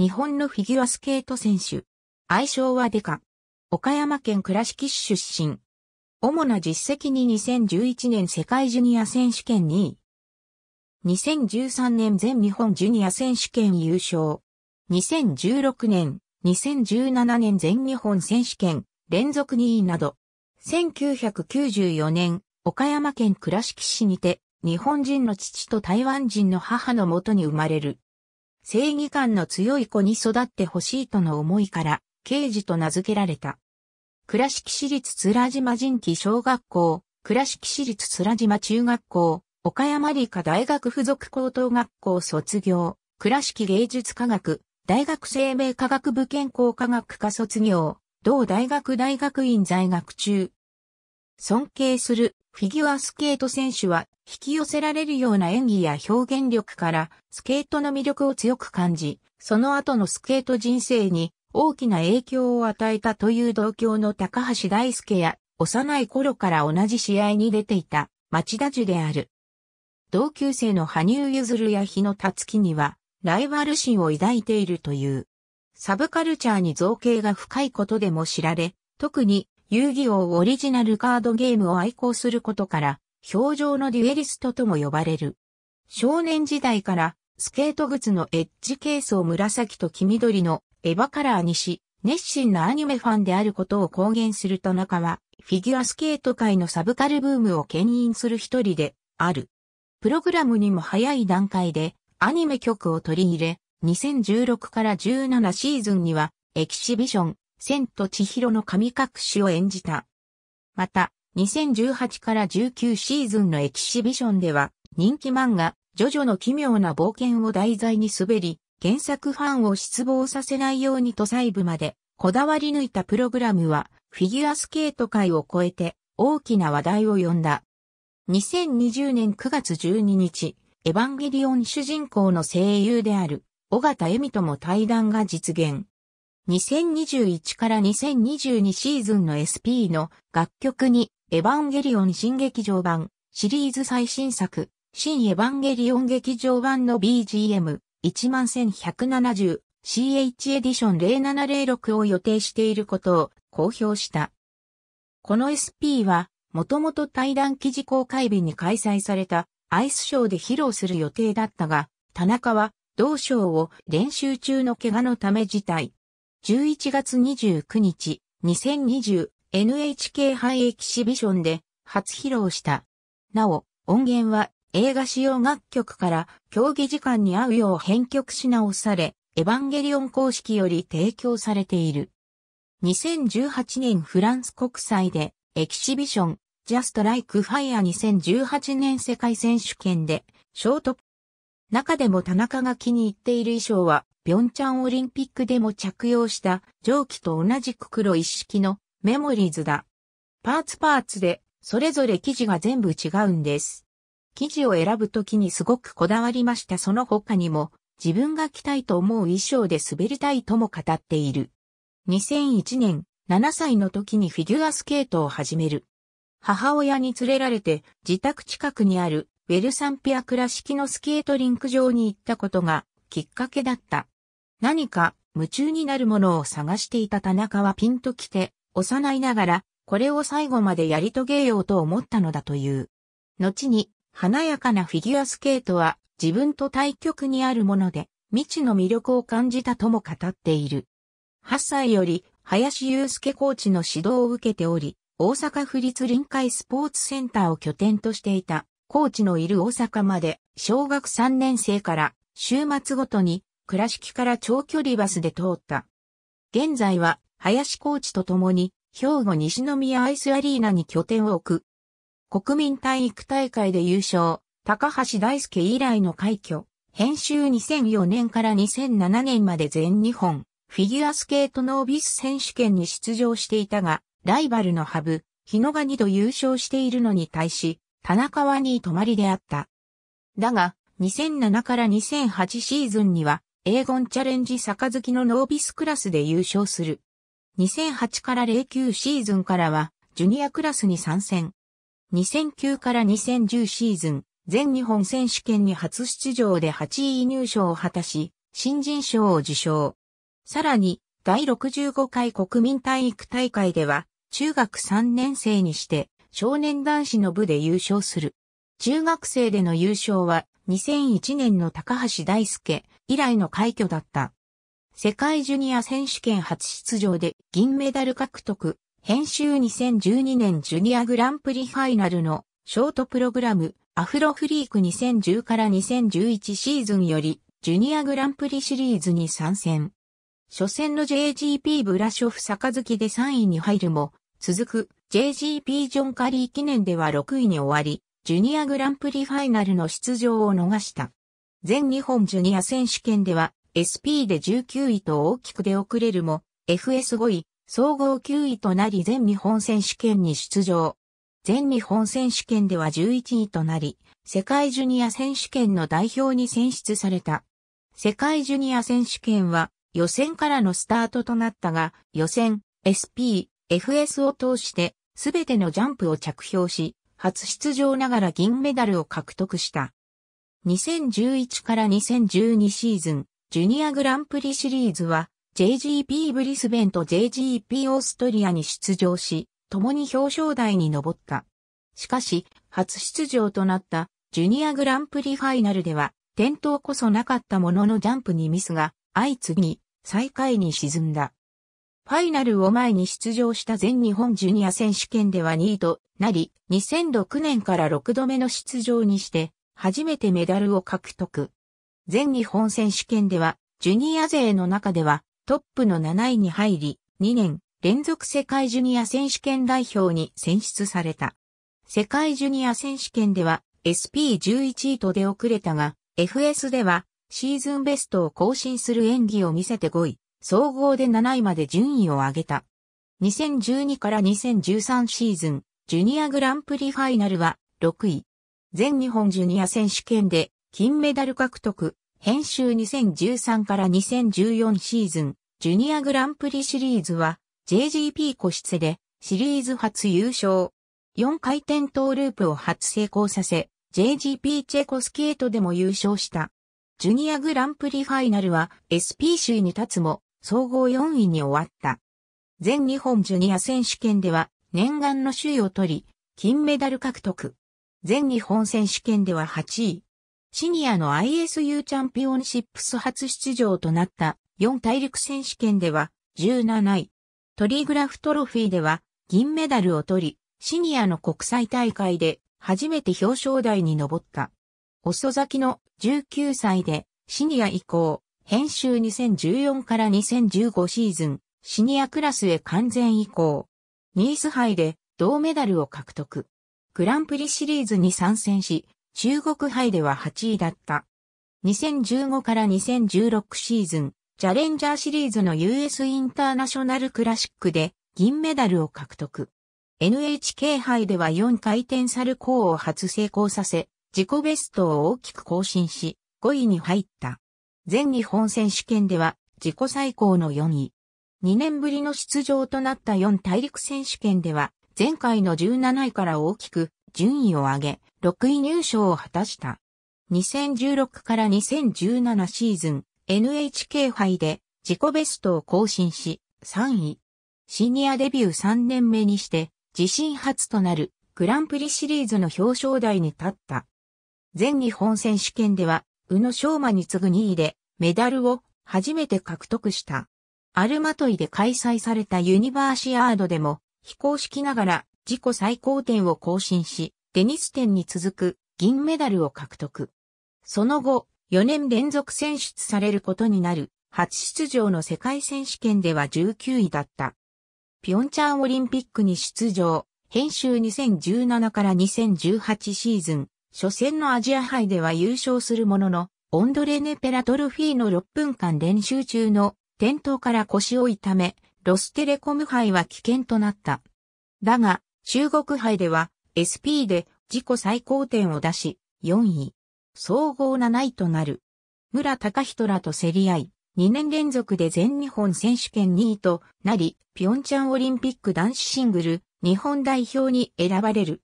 日本のフィギュアスケート選手。愛称はデカ。岡山県倉敷市出身。主な実績に2011年世界ジュニア選手権2位。2013年全日本ジュニア選手権優勝。2016年、2017年全日本選手権連続2位など。1994年、岡山県倉敷市にて、日本人の父と台湾人の母のもとに生まれる。正義感の強い子に育ってほしいとの思いから、刑事と名付けられた。倉敷市立津良島人気小学校、倉敷市立津良島中学校、岡山理科大学附属高等学校卒業、倉敷芸術科学、大学生命科学部健康科学科卒業、同大学大学院在学中。尊敬するフィギュアスケート選手は引き寄せられるような演技や表現力からスケートの魅力を強く感じ、その後のスケート人生に大きな影響を与えたという同郷の高橋大輔や幼い頃から同じ試合に出ていた町田樹である。同級生の羽生結弦や日野達樹にはライバル心を抱いているという。サブカルチャーに造形が深いことでも知られ、特に遊戯王オリジナルカードゲームを愛好することから表情のデュエリストとも呼ばれる。少年時代からスケート靴のエッジケースを紫と黄緑のエヴァカラーにし、熱心なアニメファンであることを公言する田中は、フィギュアスケート界のサブカルブームを牽引する一人である。プログラムにも早い段階でアニメ曲を取り入れ、2016から17シーズンにはエキシビション、千と千尋の神隠しを演じた。また、2018から19シーズンのエキシビションでは、人気漫画、ジョジョの奇妙な冒険を題材に滑り、原作ファンを失望させないようにと細部まで、こだわり抜いたプログラムは、フィギュアスケート界を超えて、大きな話題を呼んだ。2020年9月12日、エヴァンゲリオン主人公の声優である、尾形恵美とも対談が実現。2021から2022シーズンの SP の楽曲にエヴァンゲリオン新劇場版、シリーズ最新作、新エヴァンゲリオン劇場版の BGM、11170CH エディション0706を予定していることを公表した。この SP は、もともと対談記事公開日に開催されたアイスショーで披露する予定だったが、田中は同賞を練習中の怪我のため辞退。11月29日、2020 NHK 杯エキシビションで初披露した。なお、音源は映画使用楽曲から競技時間に合うよう編曲し直され、エヴァンゲリオン公式より提供されている。2018年フランス国際でエキシビション、ジャストライクファイア2018年世界選手権でショート。中でも田中が気に入っている衣装は、ピョンチャンオリンピックでも着用した上記と同じく黒一式のメモリーズだ。パーツパーツで、それぞれ生地が全部違うんです。生地を選ぶときにすごくこだわりましたその他にも、自分が着たいと思う衣装で滑りたいとも語っている。2001年、7歳の時にフィギュアスケートを始める。母親に連れられて自宅近くにあるウェルサンピア倉敷のスケートリンク場に行ったことがきっかけだった。何か夢中になるものを探していた田中はピンと来て幼いながら、これを最後までやり遂げようと思ったのだという。後に、華やかなフィギュアスケートは自分と対極にあるもので、未知の魅力を感じたとも語っている。8歳より林祐介コーチの指導を受けており、大阪府立臨海スポーツセンターを拠点としていた、コーチのいる大阪まで、小学3年生から週末ごとに倉敷から長距離バスで通った。現在は林コーチと共に、兵庫西宮アイスアリーナに拠点を置く。国民体育大会で優勝、高橋大輔以来の快挙、編集2004年から2007年まで全日本、フィギュアスケートノービス選手権に出場していたが、ライバルのハブ、日野が2度優勝しているのに対し、田中は2位止まりであった。だが、2007から2008シーズンには、英語チャレンジ杯のノービスクラスで優勝する。2008から09シーズンからは、ジュニアクラスに参戦。2009から2010シーズン、全日本選手権に初出場で8位入賞を果たし、新人賞を受賞。さらに、第65回国民体育大会では、中学3年生にして、少年男子の部で優勝する。中学生での優勝は、2001年の高橋大輔以来の快挙だった。世界ジュニア選手権初出場で銀メダル獲得、編集2012年ジュニアグランプリファイナルのショートプログラム、アフロフリーク2010から2011シーズンより、ジュニアグランプリシリーズに参戦。初戦の JGP ブラショフ月で3位に入るも、続く JGP ジョンカリー記念では6位に終わり、ジュニアグランプリファイナルの出場を逃した。全日本ジュニア選手権では SP で19位と大きく出遅れるも、FS5 位、総合9位となり全日本選手権に出場。全日本選手権では11位となり、世界ジュニア選手権の代表に選出された。世界ジュニア選手権は予選からのスタートとなったが、予選、SP、FS を通してすべてのジャンプを着氷し、初出場ながら銀メダルを獲得した。2011から2012シーズン、ジュニアグランプリシリーズは JGP ブリスベンと JGP オーストリアに出場し、共に表彰台に上った。しかし、初出場となったジュニアグランプリファイナルでは、転倒こそなかったもののジャンプにミスが相次ぎ、最下位に沈んだ。ファイナルを前に出場した全日本ジュニア選手権では2位となり、2006年から6度目の出場にして、初めてメダルを獲得。全日本選手権では、ジュニア勢の中ではトップの7位に入り、2年連続世界ジュニア選手権代表に選出された。世界ジュニア選手権では SP11 位と出遅れたが、FS ではシーズンベストを更新する演技を見せて5位、総合で7位まで順位を上げた。2012から2013シーズン、ジュニアグランプリファイナルは6位。全日本ジュニア選手権で金メダル獲得、編集2013から2014シーズン、ジュニアグランプリシリーズは、JGP 個室で、シリーズ初優勝。4回転トーループを初成功させ、JGP チェコスケートでも優勝した。ジュニアグランプリファイナルは SP 首位に立つも、総合4位に終わった。全日本ジュニア選手権では、念願の首位を取り、金メダル獲得。全日本選手権では8位、シニアの ISU チャンピオンシップス初出場となった4大陸選手権では17位。トリグラフトロフィーでは銀メダルを取り、シニアの国際大会で初めて表彰台に上った。遅咲きの19歳でシニア以降、編集2014から2015シーズン、シニアクラスへ完全移行。ニース杯で銅メダルを獲得。グランプリシリーズに参戦し、中国杯では8位だった。2015から2016シーズン、チャレンジャーシリーズの US インターナショナルクラシックで銀メダルを獲得。NHK 杯では4回転サルコーを初成功させ、自己ベストを大きく更新し、5位に入った。全日本選手権では自己最高の4位。2年ぶりの出場となった4大陸選手権では、前回の17位から大きく順位を上げ、6位入賞を果たした。2016から2017シーズン NHK 杯で自己ベストを更新し3位。シニアデビュー3年目にして自身初となるグランプリシリーズの表彰台に立った。全日本選手権では宇野昌磨に次ぐ2位でメダルを初めて獲得した。アルマトイで開催されたユニバーシアードでも非公式ながら自己最高点を更新し、デニス点に続く銀メダルを獲得。その後、4年連続選出されることになる、初出場の世界選手権では19位だった。ピョンチャンオリンピックに出場、編集2017から2018シーズン、初戦のアジア杯では優勝するものの、オンドレネ・ペラトルフィーの6分間練習中の転倒から腰を痛め、ロステレコム杯は危険となった。だが、中国杯では SP で自己最高点を出し、4位。総合7位となる。村高人らと競り合い、2年連続で全日本選手権2位となり、ピョンチャンオリンピック男子シングル日本代表に選ばれる。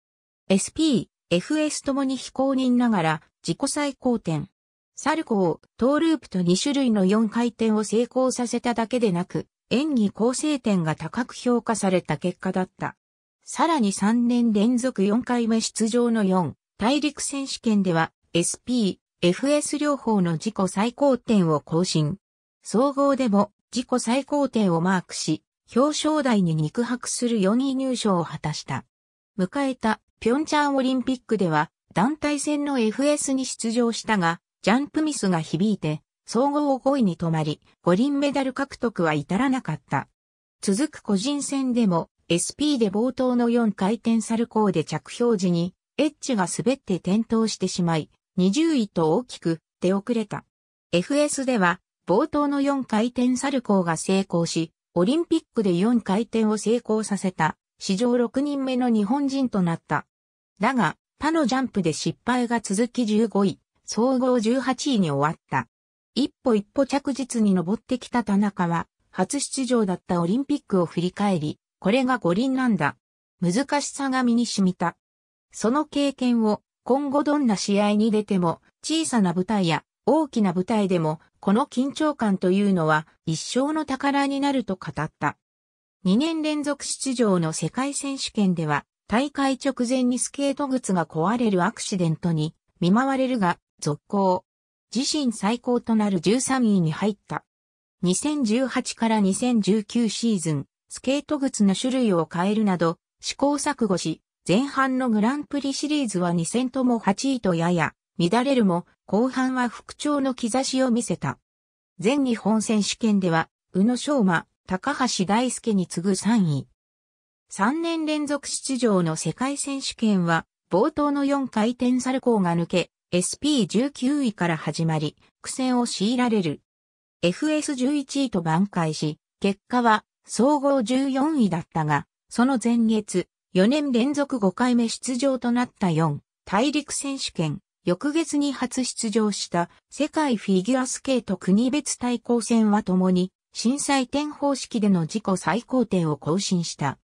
SP、FS ともに非公認ながら自己最高点。サルコー、トーループと2種類の4回転を成功させただけでなく、演技構成点が高く評価された結果だった。さらに3年連続4回目出場の4大陸選手権では SP、FS 両方の自己最高点を更新。総合でも自己最高点をマークし、表彰台に肉薄する4位入賞を果たした。迎えたピョンチャンオリンピックでは団体戦の FS に出場したが、ジャンプミスが響いて、総合5位に止まり、五輪メダル獲得は至らなかった。続く個人戦でも SP で冒頭の4回転サルコーで着氷時に、エッジが滑って転倒してしまい、20位と大きく出遅れた。FS では、冒頭の4回転サルコーが成功し、オリンピックで4回転を成功させた、史上6人目の日本人となった。だが、他のジャンプで失敗が続き15位、総合18位に終わった。一歩一歩着実に登ってきた田中は、初出場だったオリンピックを振り返り、これが五輪なんだ。難しさが身に染みた。その経験を今後どんな試合に出ても小さな舞台や大きな舞台でもこの緊張感というのは一生の宝になると語った。2年連続出場の世界選手権では大会直前にスケート靴が壊れるアクシデントに見舞われるが続行。自身最高となる13位に入った。2018から2019シーズンスケート靴の種類を変えるなど、試行錯誤し、前半のグランプリシリーズは2戦とも8位とやや乱れるも、後半は復調の兆しを見せた。全日本選手権では、宇野昌磨、高橋大輔に次ぐ3位。3年連続出場の世界選手権は、冒頭の4回転サルコーが抜け、SP19 位から始まり、苦戦を強いられる。FS11 位と挽回し、結果は総合14位だったが、その前月、4年連続5回目出場となった4、大陸選手権、翌月に初出場した世界フィギュアスケート国別対抗戦は共に、震災点方式での自己最高点を更新した。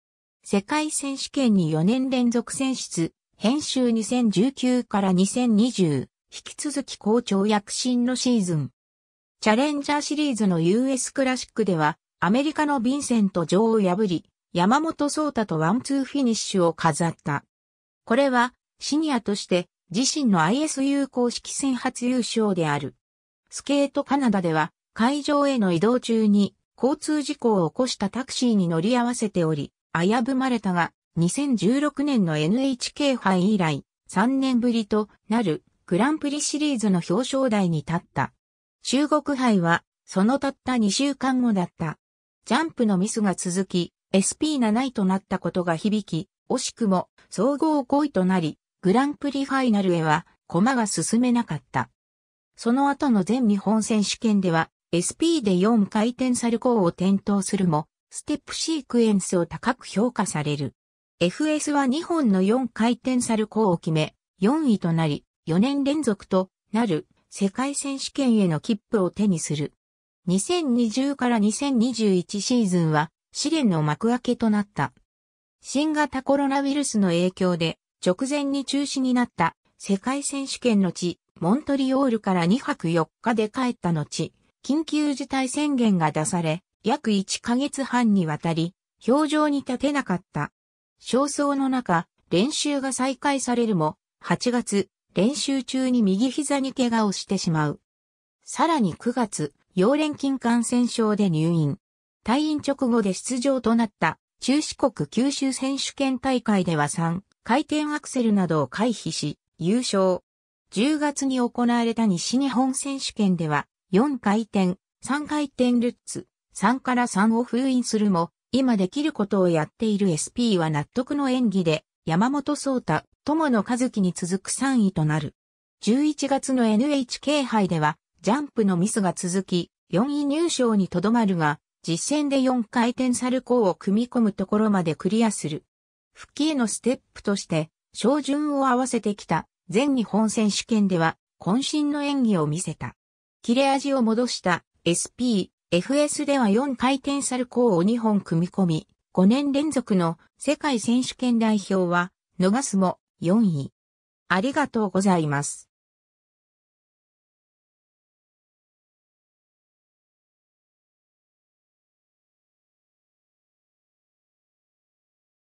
世界選手権に4年連続選出、編集2019から2020、引き続き好調躍進のシーズン。チャレンジャーシリーズの US クラシックでは、アメリカのヴィンセント・ジョーを破り、山本草太とワンツーフィニッシュを飾った。これは、シニアとして自身の ISU 公式戦初優勝である。スケートカナダでは会場への移動中に交通事故を起こしたタクシーに乗り合わせており、危ぶまれたが2016年の NHK 杯以来3年ぶりとなるグランプリシリーズの表彰台に立った。中国杯はそのたった2週間後だった。ジャンプのミスが続き、SP7 位となったことが響き、惜しくも総合5位となり、グランプリファイナルへは駒が進めなかった。その後の全日本選手権では、SP で4回転サルコーを転倒するも、ステップシークエンスを高く評価される。FS は2本の4回転サルコーを決め、4位となり、4年連続となる世界選手権への切符を手にする。2020から2021シーズンは試練の幕開けとなった。新型コロナウイルスの影響で直前に中止になった世界選手権の地、モントリオールから2泊4日で帰った後、緊急事態宣言が出され、約1ヶ月半にわたり、表情に立てなかった。焦燥の中、練習が再開されるも、8月、練習中に右膝に怪我をしてしまう。さらに9月、溶連菌感染症で入院。退院直後で出場となった中四国九州選手権大会では3回転アクセルなどを回避し優勝。10月に行われた西日本選手権では4回転、3回転ルッツ、3から3を封印するも、今できることをやっている SP は納得の演技で山本聡太、友野和樹に続く3位となる。11月の NHK 杯ではジャンプのミスが続き、4位入賞にとどまるが、実戦で4回転サルコーを組み込むところまでクリアする。復帰へのステップとして、照準を合わせてきた全日本選手権では渾身の演技を見せた。切れ味を戻した SP、FS では4回転サルコーを2本組み込み、5年連続の世界選手権代表は逃すも4位。ありがとうございます。